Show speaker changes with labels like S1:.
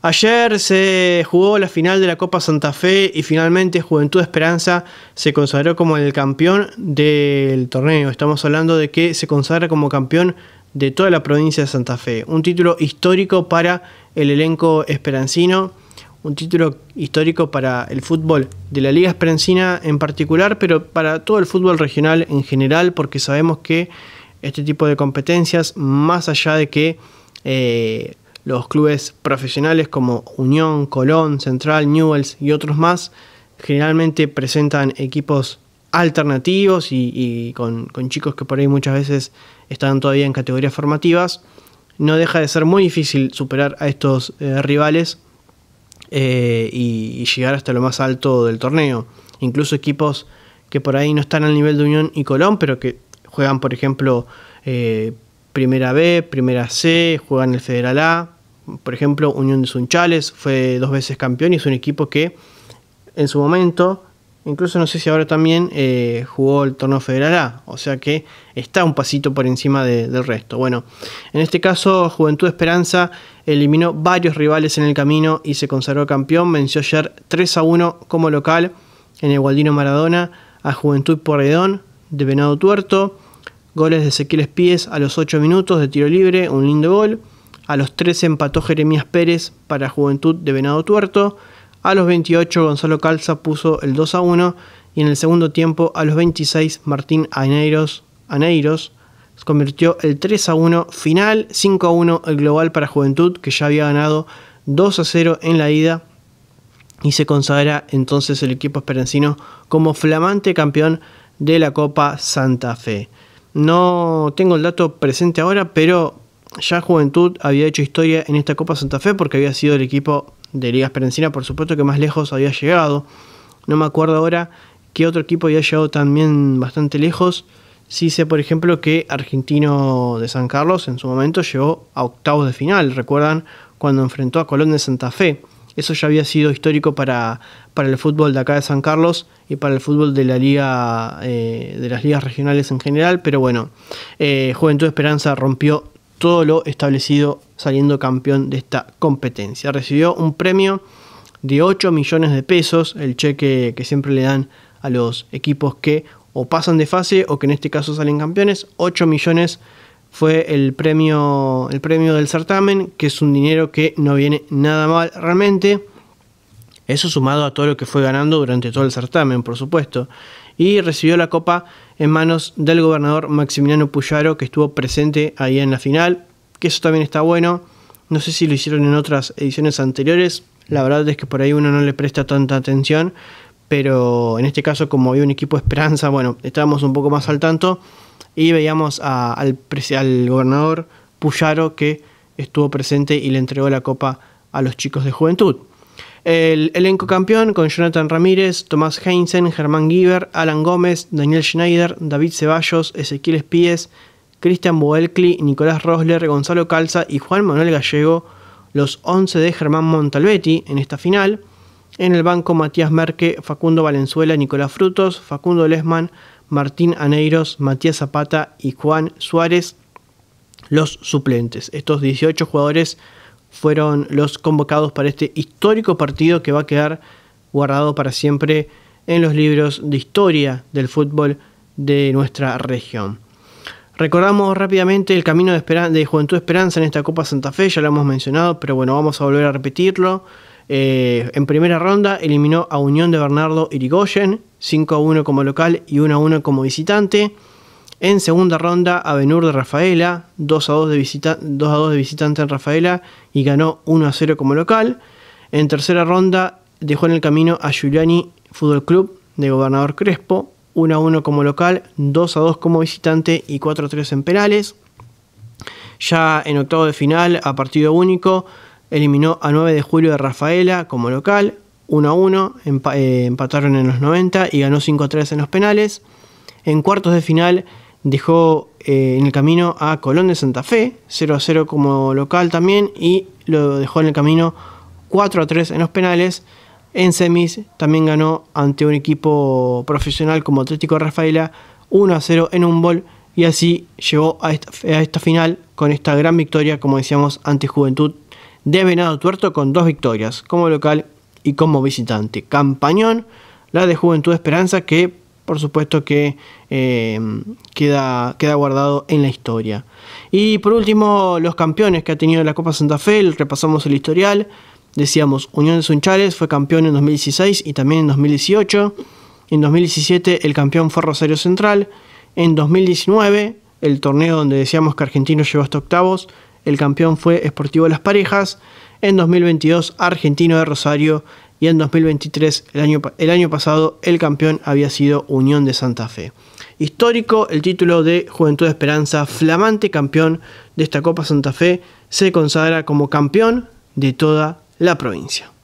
S1: Ayer se jugó la final de la Copa Santa Fe y finalmente Juventud Esperanza se consagró como el campeón del torneo. Estamos hablando de que se consagra como campeón de toda la provincia de Santa Fe. Un título histórico para el elenco esperancino, un título histórico para el fútbol de la Liga Esperancina en particular, pero para todo el fútbol regional en general, porque sabemos que este tipo de competencias, más allá de que... Eh, los clubes profesionales como Unión, Colón, Central, Newells y otros más generalmente presentan equipos alternativos y, con, chicos que por ahí muchas veces están todavía en categorías formativas. No deja de ser muy difícil superar a estos eh, rivales eh, y, llegar hasta lo más alto del torneo. Incluso equipos que por ahí no están al nivel de Unión y Colón, pero que juegan, por ejemplo, eh, Primera B, Primera C, juegan el Federal A, por ejemplo, Unión de Sunchales fue dos veces campeón y es un equipo que en su momento, incluso no sé si ahora también, eh, jugó el torneo federal A. O sea que está un pasito por encima del resto. Bueno, en este caso, Juventud Esperanza eliminó varios rivales en el camino y se consagró campeón. Venció ayer 3 a 1 como local en el Gualdino Maradona a Juventud Porredón de Venado Tuerto. Goles de Ezequiel Espíes a los 8 minutos de tiro libre, un lindo gol. A los 13 empató Jeremías Pérez para Juventud de Venado Tuerto. A los 28 Gonzalo Calza puso el 2 a 1 y en el segundo tiempo a los 26 Martín Aneiros, Aneiros convirtió el 3 a 1 final, 5 a 1 el global para Juventud que ya había ganado 2 a 0 en la ida y se consagra entonces el equipo esperanzino como flamante campeón de la Copa Santa Fe. No tengo el dato presente ahora, pero ya Juventud había hecho historia en esta Copa Santa Fe porque había sido el equipo de Liga Esperanzina por supuesto, que más lejos había llegado. No me acuerdo ahora qué otro equipo había llegado también bastante lejos. Sí sé, por ejemplo, que Argentino de San Carlos en su momento llegó a octavos de final. ¿Recuerdan cuando enfrentó a Colón de Santa Fe? Eso ya había sido histórico para, para el fútbol de acá de San Carlos y para el fútbol de la liga eh, de las ligas regionales en general. Pero bueno, eh, Juventud Esperanza rompió todo lo establecido saliendo campeón de esta competencia. Recibió un premio de 8 millones de pesos, el cheque que siempre le dan a los equipos que o pasan de fase o que en este caso salen campeones. 8 millones fue el premio, el premio del certamen, que es un dinero que no viene nada mal realmente. Eso sumado a todo lo que fue ganando durante todo el certamen, por supuesto. Y recibió la Copa en manos del gobernador Maximiliano Puyaro, que estuvo presente ahí en la final, que eso también está bueno. No sé si lo hicieron en otras ediciones anteriores, la verdad es que por ahí uno no le presta tanta atención, pero en este caso como había un equipo de esperanza, bueno, estábamos un poco más al tanto y veíamos al, al gobernador Puyaro que estuvo presente y le entregó la copa a los chicos de juventud. El elenco campeón con Jonathan Ramírez, Tomás Heinzen, Germán Giver, Alan Gómez, Daniel Schneider, David Ceballos, Ezequiel Espíes, Cristian Boelcli, Nicolás Rosler, Gonzalo Calza y Juan Manuel Gallego, los 11 de Germán Montalbetti en esta final. En el banco Matías Merque, Facundo Valenzuela, Nicolás Frutos, Facundo Lesman, Martín Aneiros, Matías Zapata y Juan Suárez, los suplentes. Estos 18 jugadores fueron los convocados para este histórico partido que va a quedar guardado para siempre en los libros de historia del fútbol de nuestra región. Recordamos rápidamente el camino de, Juventud Esperanza en esta Copa Santa Fe, ya lo hemos mencionado, pero bueno, vamos a volver a repetirlo. Eh, en primera ronda eliminó a Unión de Bernardo Irigoyen, 5 a 1 como local y 1 a 1 como visitante. En segunda ronda, Avenur de Rafaela, 2 a 2 de, visita 2 a 2 de visitante en Rafaela y ganó 1 a 0 como local. En tercera ronda, dejó en el camino a Giuliani Fútbol Club de Gobernador Crespo, 1 a 1 como local, 2 a 2 como visitante y 4 a 3 en penales. Ya en octavo de final, a partido único, eliminó a 9 de julio de Rafaela como local, 1 a 1, eh, empataron en los 90 y ganó 5 a 3 en los penales. En cuartos de final, dejó eh, en el camino a Colón de Santa Fe, 0 a 0 como local también, y lo dejó en el camino 4 a 3 en los penales. En semis también ganó ante un equipo profesional como Atlético Rafaela 1 a 0 en un bol y así llegó a esta, a esta final con esta gran victoria, como decíamos, ante Juventud de Venado Tuerto con dos victorias como local y como visitante. Campañón, la de Juventud Esperanza que por supuesto que eh, queda, queda guardado en la historia. Y por último, los campeones que ha tenido la Copa Santa Fe, repasamos el historial. Decíamos, Unión de Sunchales fue campeón en 2016 y también en 2018. En 2017 el campeón fue Rosario Central. En 2019, el torneo donde decíamos que Argentino llegó hasta octavos, el campeón fue Esportivo Las Parejas. En 2022, Argentino de Rosario y en 2023, el año, el año pasado, el campeón había sido Unión de Santa Fe. Histórico el título de Juventud de Esperanza, flamante campeón de esta Copa Santa Fe, se consagra como campeón de toda la provincia.